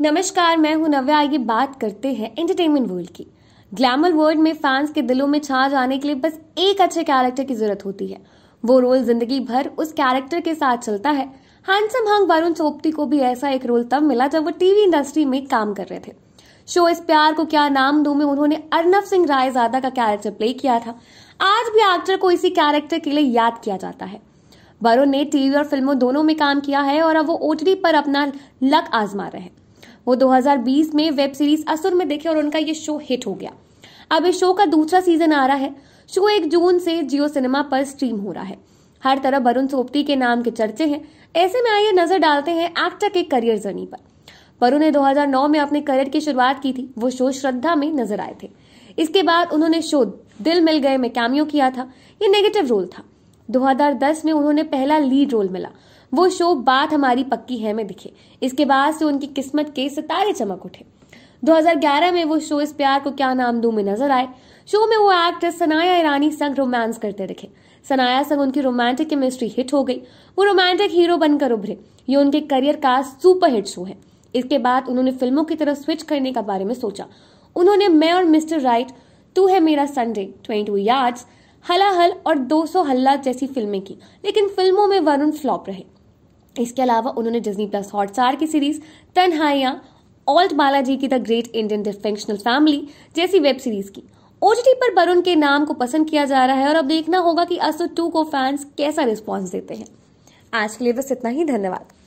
नमस्कार मैं हूं नव्या आइए बात करते हैं एंटरटेनमेंट वर्ल्ड की ग्लैमर वर्ल्ड में फैंस के दिलों में छा जाने के लिए बस एक अच्छे कैरेक्टर की जरूरत होती है वो रोल जिंदगी भर उस कैरेक्टर के साथ चलता है हैंडसम हंग वरुण चोपती को भी ऐसा एक रोल तब मिला जब वो टीवी इंडस्ट्री में काम कर रहे थे शो इस प्यार को क्या नाम दो में उन्होंने अर्नब सिंह राय ज्यादा का कैरेक्टर प्ले किया था आज भी एक्टर को इसी कैरेक्टर के लिए याद किया जाता है वरुण ने टीवी और फिल्मों दोनों में काम किया है और अब वो ओटरी पर अपना लक आजमा रहे हैं वो 2020 में वेब सीरीज असुर में देखे और उनका ये शो हिट हो गया अब इस शो का दूसरा सीजन आ रहा है शो एक जून से जियो सिनेमा पर स्ट्रीम हो रहा है हर तरफ वरुण सोपती के नाम के चर्चे हैं ऐसे में आइए नजर डालते हैं एक्टर के करियर जर्नी पर वरुण ने 2009 में अपने करियर की शुरुआत की थी वो शो श्रद्धा में नजर आए थे इसके बाद उन्होंने शो दिल मिल गए में कैमियो किया था ये नेगेटिव रोल था 2010 में उन्होंने पहला लीड रोल मिला वो शो बात हमारी पक्की है में दिखे इसके बाद से उनकी किस्मत के सितारे चमक उठे 2011 में वो शो इस प्यार को क्या नाम दू में नजर आए शो में वो एक्ट्रेस सनाया ईरानी संग रोमांस करते दिखे सनाया संग उनकी रोमांटिक केमिस्ट्री हिट हो गई वो रोमांटिक हीरो बनकर उभरे ये उनके करियर का सुपर हिट शो है इसके बाद उन्होंने फिल्मों की तरफ स्विच करने का बारे में सोचा उन्होंने मैं और मिस्टर राइट तू है मेरा संडे ट्वेंटी टू यार्ड्स हला हल और 200 हल्ला जैसी फिल्में की लेकिन फिल्मों में वरुण फ्लॉप रहे इसके अलावा उन्होंने डिज्नी प्लस हॉटस्टार की सीरीज तनहाइया ऑल्ट बालाजी की The Great Indian Dysfunctional Family जैसी वेब सीरीज की ओटीटी पर वरुण के नाम को पसंद किया जा रहा है और अब देखना होगा कि असो टू को फैंस कैसा रिस्पॉन्स देते हैं आज के लिए बस इतना ही धन्यवाद